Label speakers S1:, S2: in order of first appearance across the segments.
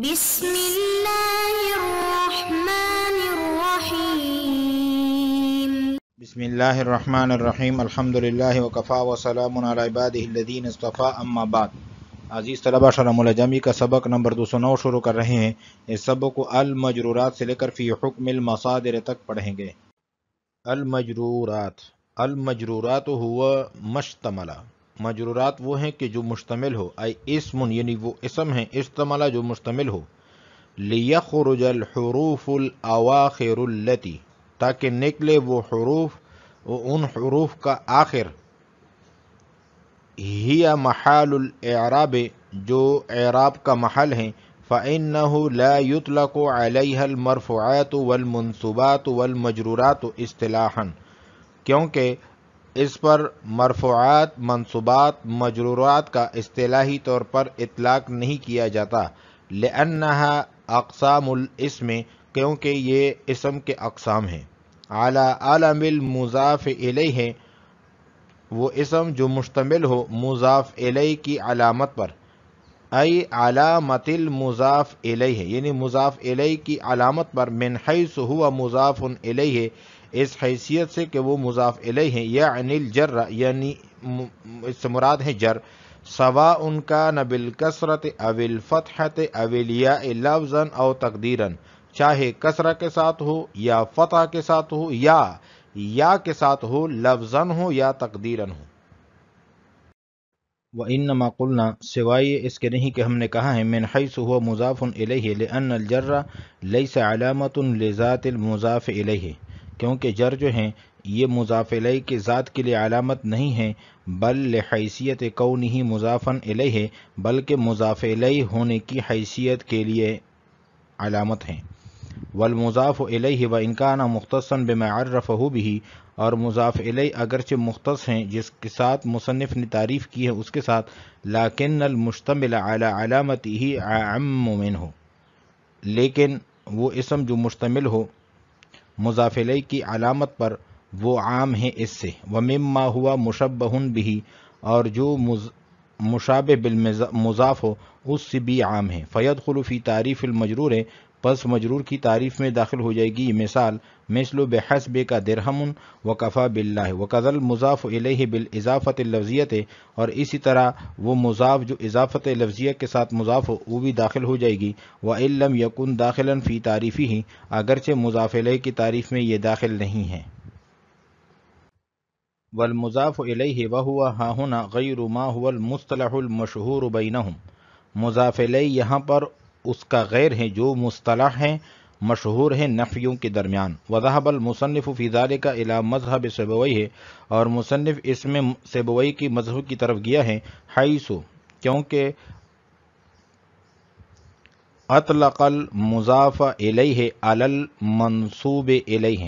S1: بسم اللہ الرحمن الرحیم الحمد اللہ الذین وسلم اما بعد عزیز طلبہ شرم العجمی کا سبق نمبر دو سو نو شروع کر رہے ہیں اس سبق کو المجرورات سے لے کر فی حکم المصادر تک پڑھیں گے المجرورات المجرورات ہوا مشتملہ مجرورات وہ ہیں کہ جو مشتمل ہو اے اسمن یعنی وہ اسم ہیں استعمالہ جو مشتمل ہو لیخرج الحروف الاواخر اللتی تاکہ نکلے وہ حروف ان حروف کا آخر ہی محال الاعراب جو اعراب کا محل ہیں فَإِنَّهُ لَا يُطْلَقُ عَلَيْهَا الْمَرْفُعَاتُ وَالْمُنْصُبَاتُ وَالْمَجْرُورَاتُ اسْتِلَاحًا کیونکہ اس پر مرفوعات منصوبات مجرورات کا اصطلاحی طور پر اطلاق نہیں کیا جاتا لنحا اقسام الاسم کیونکہ یہ اسم کے اقسام ہیں اعلی عالم المضاف علیہ ہے وہ اسم جو مشتمل ہو مضاف علیہ کی علامت پر ای علامت المضاف علیہ یعنی مضاف علیہ کی علامت پر من حیث ہوا مضاف علیہ اس حیثیت سے کہ وہ مضاف علیہ ہیں یا انل جر یعنی جر سوا ان کا نبل بالکثرت اول فتحت تول یا لفظ او تقدیرن چاہے کسرہ کے ساتھ ہو یا فتح کے ساتھ ہو یا یا کے ساتھ ہو لفظ ہو یا تقدیرن ہو و ان قلنا سوائے اس کے نہیں کہ ہم نے کہا ہے مین خیس ہوا مضاف الہ لرا لئی سے علامت لذات المضاف الہ کیونکہ جر جو ہیں یہ مضاف علیہ کے ذات کے لیے علامت نہیں ہیں بل لحیثیت کون ہی مضافن علیہ ہے بلکہ مضاف علیہ ہونے کی حیثیت کے لیے علامت ہیں والمضاف علیہ و ان کا نا مختص بھی اور مضاف علیہ اگرچہ مختص ہیں جس کے ساتھ مصنف نے تعریف کی ہے اس کے ساتھ لاکن المشتمل علی علامت ہی عام ممن ہو لیکن وہ اسم جو مشتمل ہو مضافلئی کی علامت پر وہ عام ہے اس سے و مما ہوا مشبہن بھی اور جو مشاب بالمضاف ہو اس سے بھی عام ہے فیت خلوفی تعریف المجرور پس مجرور کی تعریف میں داخل ہو جائے گی مثال مثل و بے کا و کفا بلّہ و قزل مضاف الہ بال اضافت لفظیت اور اسی طرح وہ مضاف جو اضافت لفظیت کے ساتھ مضاف ہو وہ بھی داخل ہو جائے گی و علم یقن داخل فی تعریفی ہی اگرچہ مضاف مضافل کی تعریف میں یہ داخل نہیں ہے والمضاف و ہوا ہاہنا غیر ما هو المصطلح المشہور بینہ مضاف مضافل یہاں پر اس کا غیر ہیں جو مصطلح ہیں مشہور ہیں نفیوں کے درمیان وضاحبل المصنف فضالے کا علا مذہب سبوئی ہے اور مصنف اس میں سبوئی کی مذہب کی طرف گیا ہے حیثو کیونکہ اطلق المضاف المنصوب علیہ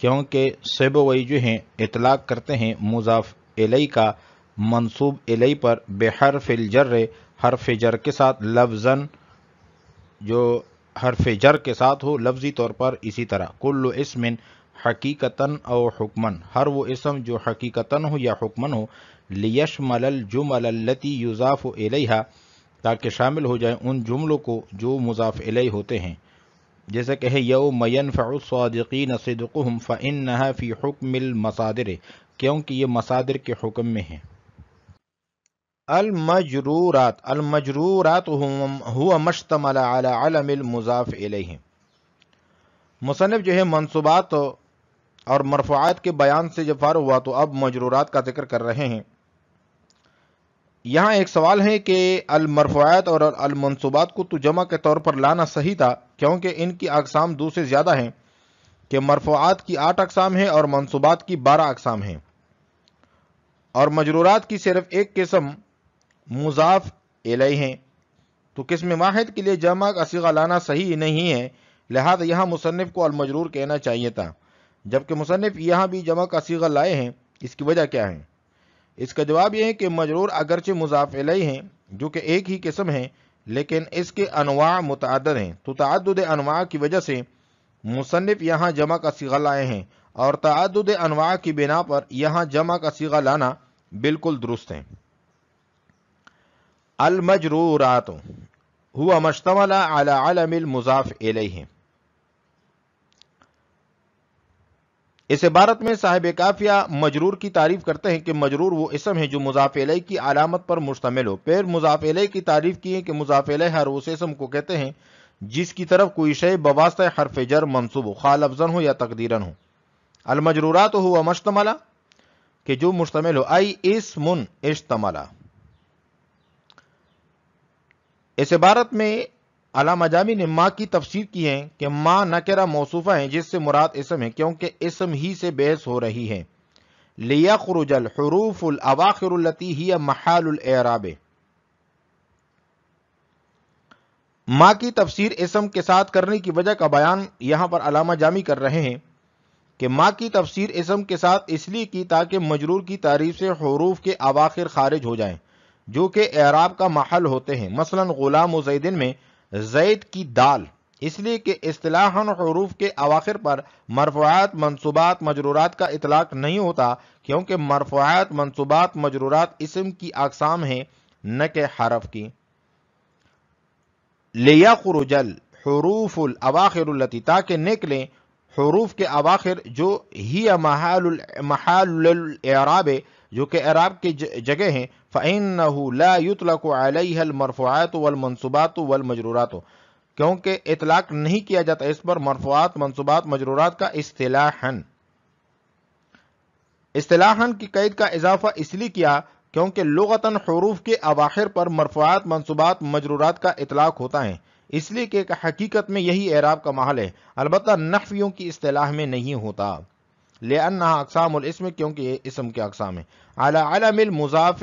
S1: کیونکہ سبوئی جو ہیں اطلاق کرتے ہیں مضاف کا منصوب علیہ پر بحرف الجر حرف جر کے ساتھ لفظاً جو حرف جر کے ساتھ ہو لفظی طور پر اسی طرح کل اسم حقیقتاً او حکمن ہر وہ اسم جو حقیقتاً ہو یا حکمن ہو لیشمل الجمل التی یضاف علیہ تاکہ شامل ہو جائیں ان جملوں کو جو مضاف علیہ ہوتے ہیں جیسے کہے یو مین فعل سادقی نصد فی حکم المصادر کیونکہ یہ مصادر کے حکم میں ہیں المجرورات المجرورات ہوا مشتمل علی علم المضاف علیہ مصنف جو ہے منصوبات اور مرفعات کے بیان سے جب فارغ ہوا تو اب مجرورات کا ذکر کر رہے ہیں یہاں ایک سوال ہے کہ المرفوعات اور المنصوبات کو تو جمع کے طور پر لانا صحیح تھا کیونکہ ان کی اقسام دو سے زیادہ ہیں کہ مرفعات کی آٹھ اقسام ہیں اور منصوبات کی بارہ اقسام ہیں اور مجرورات کی صرف ایک قسم مضاف علیہ ہیں تو قسم واحد کے لیے جمع کا سیغا لانا صحیح نہیں ہے لہذا یہاں مصنف کو المجرور کہنا چاہیے تھا جبکہ مصنف یہاں بھی جمع کا سگا لائے ہیں اس کی وجہ کیا ہے اس کا جواب یہ ہے کہ مجرور اگرچہ مضاف علیہ ہیں جو کہ ایک ہی قسم ہیں لیکن اس کے انواع متعدد ہیں تو تعدد انواع کی وجہ سے مصنف یہاں جمع کا سیغا لائے ہیں اور تعدد انواع کی بنا پر یہاں جمع کا سیغا لانا بالکل درست ہے المجرورات ہوا مشتمل اس عبارت میں صاحب کافیہ مجرور کی تعریف کرتے ہیں کہ مجرور وہ اسم ہے جو مضاف علیہ کی علامت پر مشتمل ہو پھر مضاف علیہ کی تعریف کی ہے کہ مضاف علیہ ہر اس اسم کو کہتے ہیں جس کی طرف کوئی شے بواسطہ حرف جر منصوب ہو خالفن ہو یا تقدیرن ہو المجرورات ہوا مشتملہ کہ جو مشتمل ہو ای اسم اشتملہ اس عبارت میں علامہ جامی نے ماں کی تفسیر کی ہے کہ ماں نکرہ موصوفہ ہیں جس سے مراد اسم ہے کیونکہ اسم ہی سے بحث ہو رہی ہے لیا ہی محال الاعراب ماں کی تفسیر اسم کے ساتھ کرنے کی وجہ کا بیان یہاں پر علامہ جامی کر رہے ہیں کہ ماں کی تفسیر اسم کے ساتھ اس لیے کی تاکہ مجرور کی تعریف سے حروف کے اواخر خارج ہو جائیں جو کہ اعراب کا محل ہوتے ہیں مثلا غلام و زیدن میں زید کی دال اس لیے کہ اصطلاح حروف کے اواخر پر مرفوعات منصوبات مجرورات کا اطلاق نہیں ہوتا کیونکہ مرفوعات منصوبات مجرورات اسم کی اقسام ہیں نہ کہ حرف کی لیا خروجل حروف التی تاکہ نکلیں حروف کے اواخر جو ہی محال محال الاعراب جو کہ عراب کی جگہ ہیں فَإِنَّهُ لَا يُطْلَقُ عَلَيْهَا الْمَرْفُعَاتُ وَالْمَنْصُبَاتُ وَالْمَجْرُورَاتُ کیونکہ اطلاق نہیں کیا جاتا اس پر مرفوعات منصوبات مجرورات کا استلاحاً استلاحاً کی قید کا اضافہ اس لیے کیا کیونکہ لغتاً حروف کے اواخر پر مرفوعات منصوبات مجرورات کا اطلاق ہوتا ہے اس لیے کہ حقیقت میں یہی اعراب کا محل ہے البتہ نحویوں کی استلاح میں نہیں ہوتا اقسام اور اقسام الاسم کیونکہ اسم کے اقسام ہیں علم المضاف المضاف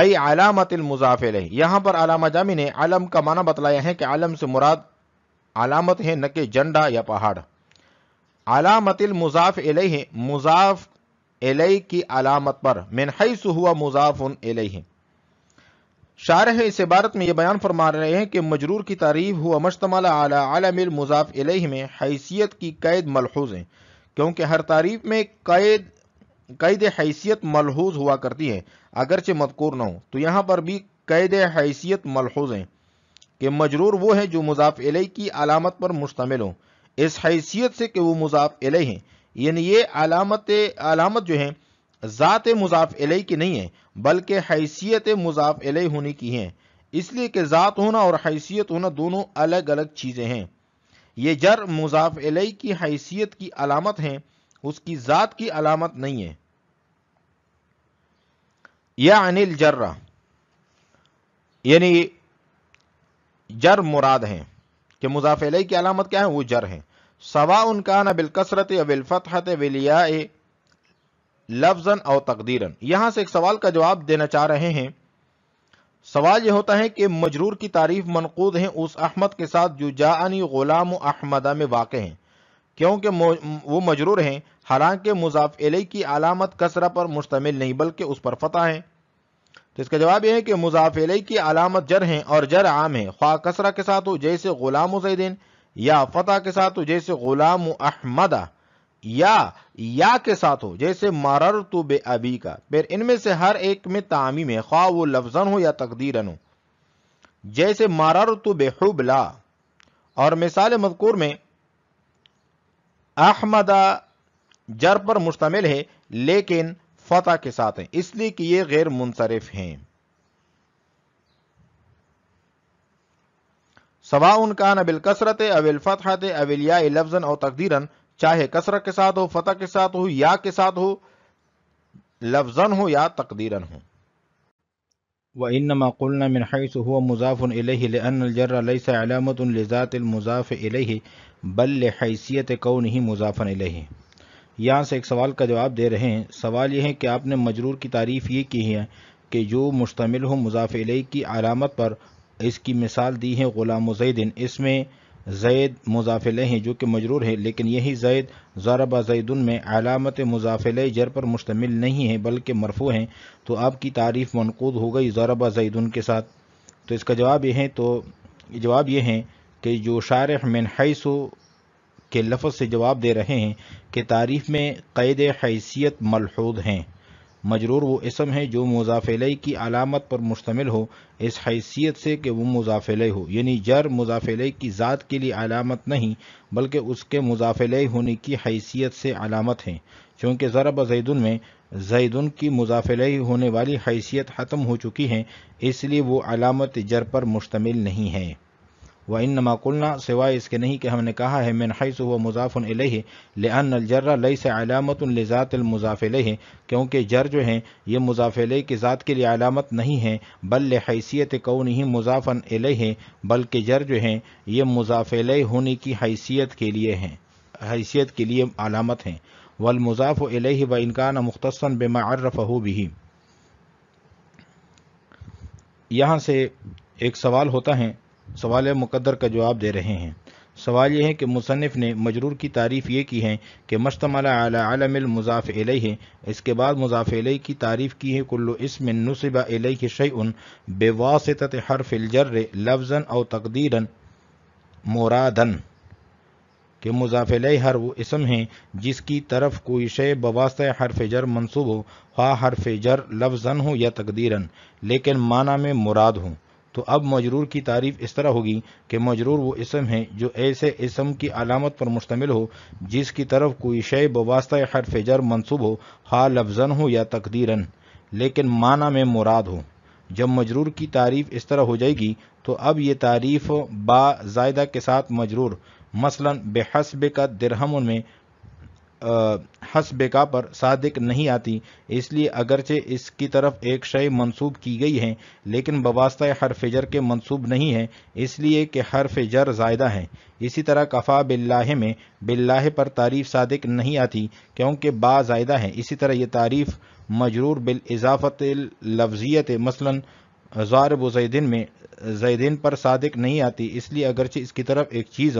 S1: ای علامت الیہ یہاں پر علامہ جامع نے علم کا معنی بتلایا ہے کہ علم سے مراد علامت ہے نہ کہ جنڈا یا پہاڑ علامت المضاف الیہ مضاف الیہ کی علامت پر من حیث ہوا مضاف الیہ شارح اس عبارت میں یہ بیان فرما رہے ہیں کہ مجرور کی تعریف ہوا مشتمل اعلی عالم المضاف علیہ میں حیثیت کی قید ملحوظ ہیں کیونکہ ہر تعریف میں قید قید حیثیت ملحوظ ہوا کرتی ہے اگرچہ مذکور نہ ہو تو یہاں پر بھی قید حیثیت ملحوظ ہیں کہ مجرور وہ ہے جو مضاف علیہ کی علامت پر مشتمل ہوں اس حیثیت سے کہ وہ مضاف علیہ ہیں یعنی یہ علامت علامت جو ہیں ذات مضاف علیہ کی نہیں ہے بلکہ حیثیت مضاف علیہ ہونے کی ہیں اس لیے کہ ذات ہونا اور حیثیت ہونا دونوں الگ الگ چیزیں ہیں یہ جر مضاف علیہ کی حیثیت کی علامت ہیں اس کی ذات کی علامت نہیں ہے یا یعنی انل جرہ یعنی جر مراد ہیں کہ مضاف علیہ کی علامت کیا ہے وہ جر ہیں سوا ان کا اب کسرتحت ولی لفظ او تقدیراً یہاں سے ایک سوال کا جواب دینا چاہ رہے ہیں سوال یہ ہوتا ہے کہ مجرور کی تعریف منقود ہیں اس احمد کے ساتھ جو جا غلام احمدہ میں واقع ہیں کیونکہ وہ مجرور ہیں حالانکہ مضاف علیہ کی علامت کسرہ پر مشتمل نہیں بلکہ اس پر فتح ہے تو اس کا جواب یہ ہے کہ مضاف علیہ کی علامت جر ہیں اور جر عام ہے خواہ کسرہ کے ساتھ ہو جیسے غلام زیدین یا فتح کے ساتھ ہو جیسے غلام احمدہ یا یا کے ساتھ ہو جیسے مرر تو بے ابی کا پھر ان میں سے ہر ایک میں تعمیم ہے خواہ وہ لفظن ہو یا تقدیرن ہو جیسے مرر تو بے حبلا اور مثال مذکور میں احمد جر پر مشتمل ہے لیکن فتح کے ساتھ ہیں اس لیے کہ یہ غیر منصرف ہیں سوا ان کا نبل کثرت اول فتح اولیا لفظ اور تقدیرن چاہے کسرہ کے ساتھ ہو فتح کے ساتھ ہو یا کے ساتھ ہو لفظن ہو یا تقدیرن ہو وَإِنَّمَا قُلْنَا مِنْ حَيْثُ هُوَ مُزَافٌ إِلَيْهِ لِأَنَّ الْجَرَّ لَيْسَ عَلَامَةٌ لِذَاتِ الْمُزَافِ إِلَيْهِ بَلْ لِحَيْسِيَتِ قَوْنِهِ مُزَافًا إِلَيْهِ یہاں سے ایک سوال کا جواب دے رہے ہیں سوال یہ ہے کہ آپ نے مجرور کی تعریف یہ کی ہے کہ جو مشتمل ہو مضاف علیہ کی علامت پر اس کی مثال دی ہے غلام زیدن اس میں مجرور زید مضافلے ہیں جو کہ مجرور ہیں لیکن یہی زید ضربہ زیدن میں علامت مضافل جر پر مشتمل نہیں ہیں بلکہ مرفو ہیں تو آپ کی تعریف منقود ہو گئی ضربہ زیدن کے ساتھ تو اس کا جواب یہ ہے تو جواب یہ ہے کہ جو شارح من حیث کے لفظ سے جواب دے رہے ہیں کہ تعریف میں قید حیثیت ملحود ہیں مجرور وہ اسم ہے جو مضافلی کی علامت پر مشتمل ہو اس حیثیت سے کہ وہ مضافلی ہو یعنی جر مضافلی کی ذات کے لیے علامت نہیں بلکہ اس کے مضافلی ہونے کی حیثیت سے علامت ہیں چونکہ ضرب زیدن میں زیدن کی مضافلی ہونے والی حیثیت ختم ہو چکی ہے اس لیے وہ علامت جر پر مشتمل نہیں ہے و ان نما معلنا سوائے اس کے نہیں کہ ہم نے کہا ہے من حیث و مضاف الہ لن الجر لئی سے علامت الزات المضاف المضافیل کیونکہ جر جو ہیں یہ مضاف مضافلۂ کی ذات کے لیے علامت نہیں ہیں بل حیثیت کو نہیں مضاف علیہ بلکہ جر جو ہیں یہ مضاف ہونے کی حیثیت کے لیے ہیں حیثیت کے لیے علامت ہیں و المضاف و انکان مختصن بے معرف ہو بھی یہاں سے ایک سوال ہوتا ہے سوال مقدر کا جواب دے رہے ہیں سوال یہ ہے کہ مصنف نے مجرور کی تعریف یہ کی ہے کہ مشتمل علی المضاف علیہ اس کے بعد مضاف علیہ کی تعریف کی ہے کلو اسم نصب علیہ شیء بواسطت حرف الجر لفظا او تقدیرا مرادن کہ مضاف ہر وہ اسم ہے جس کی طرف کوئی شے بواسطہ حرف جر منصوب ہو خواہ حرف جر لفظ ہو یا تقدیرن لیکن معنی میں مراد ہوں تو اب مجرور کی تعریف اس طرح ہوگی کہ مجرور وہ اسم ہے جو ایسے اسم کی علامت پر مشتمل ہو جس کی طرف کوئی شے بواسطہ حرف جر منصوب ہو ہا لفظن ہو یا تقدیرن لیکن معنی میں مراد ہو جب مجرور کی تعریف اس طرح ہو جائے گی تو اب یہ تعریف با زائدہ کے ساتھ مجرور مثلا بحسب کا کا ان میں حسب کا پر صادق نہیں آتی اس لیے اگرچہ اس کی طرف ایک شے منسوب کی گئی ہے لیکن بواسطہ حرف جر کے منصوب نہیں ہے اس لیے کہ حرف جر زائدہ ہے اسی طرح کفا باللہ میں باللہ پر تعریف صادق نہیں آتی کیونکہ با زائدہ ہے اسی طرح یہ تعریف مجرور بالاضافت اضافت لفظیت مثلاََ و زیدن میں زیدین پر صادق نہیں آتی اس لیے اگرچہ اس کی طرف ایک چیز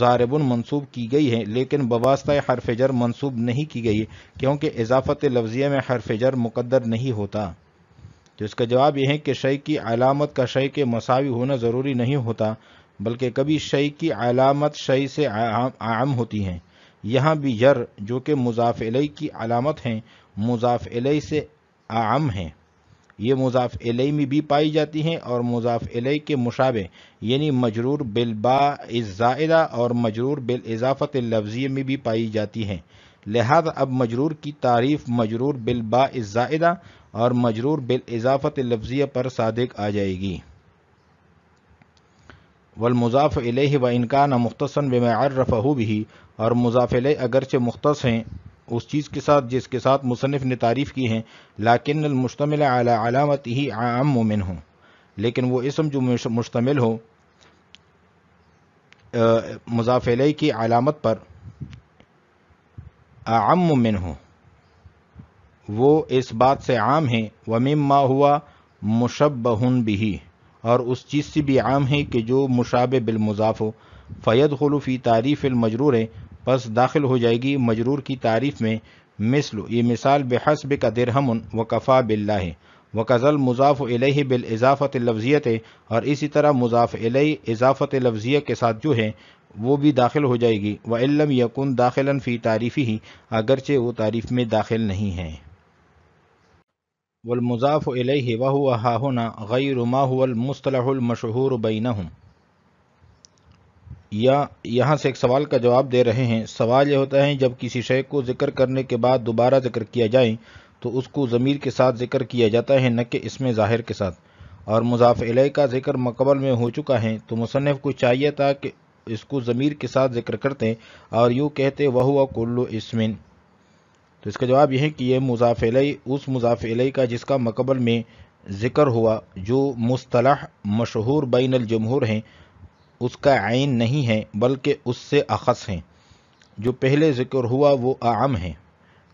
S1: زاربن منسوب کی گئی ہے لیکن بواسطہ حرف جر منسوب نہیں کی گئی کیونکہ اضافت لفظیہ میں حرف جر مقدر نہیں ہوتا تو اس کا جواب یہ ہے کہ شعی کی علامت کا شے کے مساوی ہونا ضروری نہیں ہوتا بلکہ کبھی شعی کی علامت شہی سے عام ہوتی ہیں یہاں بھی جر جو کہ مضاف علیہ کی علامت ہیں مضاف علیہ سے عام ہیں یہ مضاف علیہ میں بھی پائی جاتی ہیں اور مضاف علیہ کے مشابہ یعنی مجرور بالبا الزائدہ اور مجرور بالاضافت اضافت میں بھی پائی جاتی ہیں لہذا اب مجرور کی تعریف مجرور بالبا الزائدہ اور مجرور بالاضافت اضافت پر صادق آ جائے گی والمضاف علیہ و انکان مختصن بمعرفہ بھی اور مضاف علیہ اگرچہ مختص ہیں اس چیز کے ساتھ جس کے ساتھ مصنف نے تعریف کی المشتمل لاکن علامت ہی عام مومن ہوں لیکن وہ اسم جو مشتمل ہو کی علامت پر عام ہوں وہ اس بات سے عام ہیں ومیم ما ہوا مشب بھی اور اس چیز سے بھی عام ہے کہ جو مشابہ بالمضاف فید خلوفی تعریف المجرور ہے پس داخل ہو جائے گی مجرور کی تعریف میں مثل یہ مثال بحسب کا درہم و کفا بلّہ و قزل مضاف علیہ بال اضافت لفظیت اور اسی طرح مضاف علیہ اضافت لفظیت کے ساتھ جو ہے وہ بھی داخل ہو جائے گی و علم یقن داخل فی تعریفی اگرچہ وہ تعریف میں داخل نہیں ہے والمضاف علیہ وہ و حا غیر ما رماح المصطلح المشہور بینہم ہوں یا یہاں سے ایک سوال کا جواب دے رہے ہیں سوال یہ ہوتا ہے جب کسی شے کو ذکر کرنے کے بعد دوبارہ ذکر کیا جائے تو اس کو ضمیر کے ساتھ ذکر کیا جاتا ہے نہ کہ اس میں ظاہر کے ساتھ اور مضاف علیہ کا ذکر مقبل میں ہو چکا ہے تو مصنف کو چاہیے تھا کہ اس کو ضمیر کے ساتھ ذکر کرتے اور یوں کہتے کلو اسمن تو اس کا جواب یہ ہے کہ یہ مضاف علیہ اس مضاف علیہ کا جس کا مقبل میں ذکر ہوا جو مصطلح مشہور بین الجمہور ہیں اس کا عین نہیں ہے بلکہ اس سے اخص ہیں جو پہلے ذکر ہوا وہ عام ہیں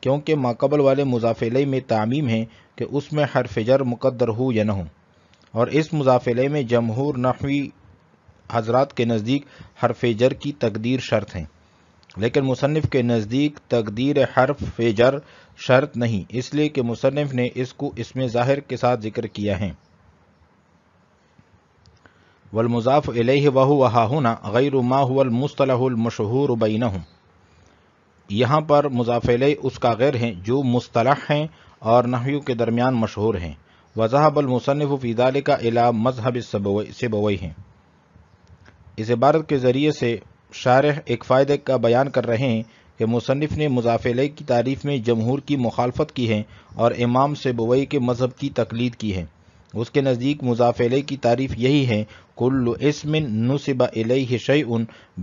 S1: کیونکہ ماقبل والے مضافلے میں تعمیم ہیں کہ اس میں حرف جر مقدر ہو یا نہ ہو اور اس مضافلے میں جمہور نحوی حضرات کے نزدیک جر کی تقدیر شرط ہیں لیکن مصنف کے نزدیک تقدیر حرف فجر شرط نہیں اس لیے کہ مصنف نے اس کو اس میں ظاہر کے ساتھ ذکر کیا ہے الیہ وہو وہا وہ غیر ہونا هو المصطلح المشہور بینہم یہاں پر مضاف الیہ اس کا غیر ہیں جو مصطلح ہیں اور نحویوں کے درمیان مشہور ہیں وضاح المصنف فی ذالک الی مذہب سے ہیں اس عبارت کے ذریعے سے شارح ایک فائدے کا بیان کر رہے ہیں کہ مصنف نے مضاف الیہ کی تعریف میں جمہور کی مخالفت کی ہے اور امام سبوئی کے مذہب کی تقلید کی ہے اس کے نزدیک مضافلے کی تعریف یہی ہے کل اسم نصب الیہ شی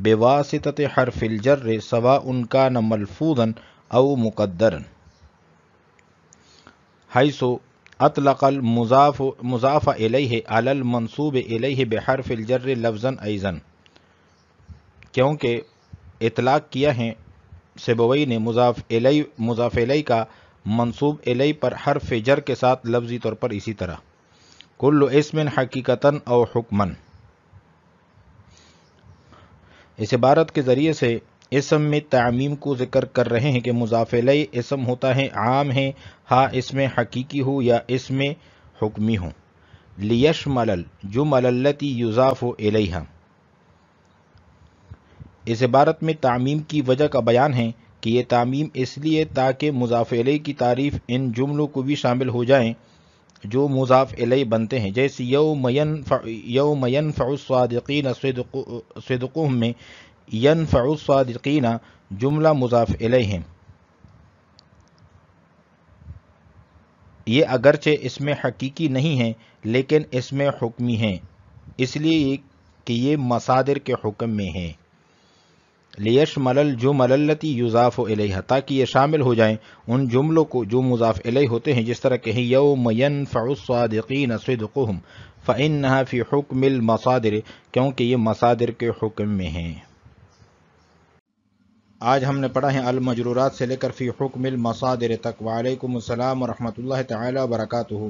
S1: بواسطت حرف الجر سوا ان کا نہ ملفوظن او مقدر ہائسو اتلقل مضافہ علیہ عل منصوب اللہ بحر فلجر لفظن کیونکہ اطلاق کیا ہے سبوئی نے الیہ کا منصوب الیہ پر حرف جر کے ساتھ لفظی طور پر اسی طرح کل اسم حقیقتاً او حکمن اس عبارت کے ذریعے سے اسم میں تعمیم کو ذکر کر رہے ہیں کہ مضافیلئی اسم ہوتا ہے عام ہے ہاں اس میں حقیقی ہو یا اس میں حکمی ہو لیش ملل جو مللتی یوزاف اس عبارت میں تعمیم کی وجہ کا بیان ہے کہ یہ تعمیم اس لیے تاکہ مضافیلئی کی تعریف ان جملوں کو بھی شامل ہو جائیں جو مضاف علیہ بنتے ہیں جیسے یو مین یوم ینفع الصادقین سدقم میں ینفع الصادقین جملہ مضاف علیہ ہیں یہ اگرچہ اس میں حقیقی نہیں ہیں لیکن اس میں حکمی ہیں اس لیے کہ یہ مصادر کے حکم میں ہیں لیش ملل جو مللتی یوزاف و علیہ تاکہ یہ شامل ہو جائیں ان جملوں کو جو مضاف علیہ ہوتے ہیں جس طرح کہ یو مین الصادقین صدقهم صدم فی حکم المسادر کیونکہ یہ مسادر کے حکم میں ہیں آج ہم نے پڑھا ہے المجرورات سے لے کر فی حکم المصادر تک وعلیکم السلام ورحمۃ اللہ تعالی وبرکاتہ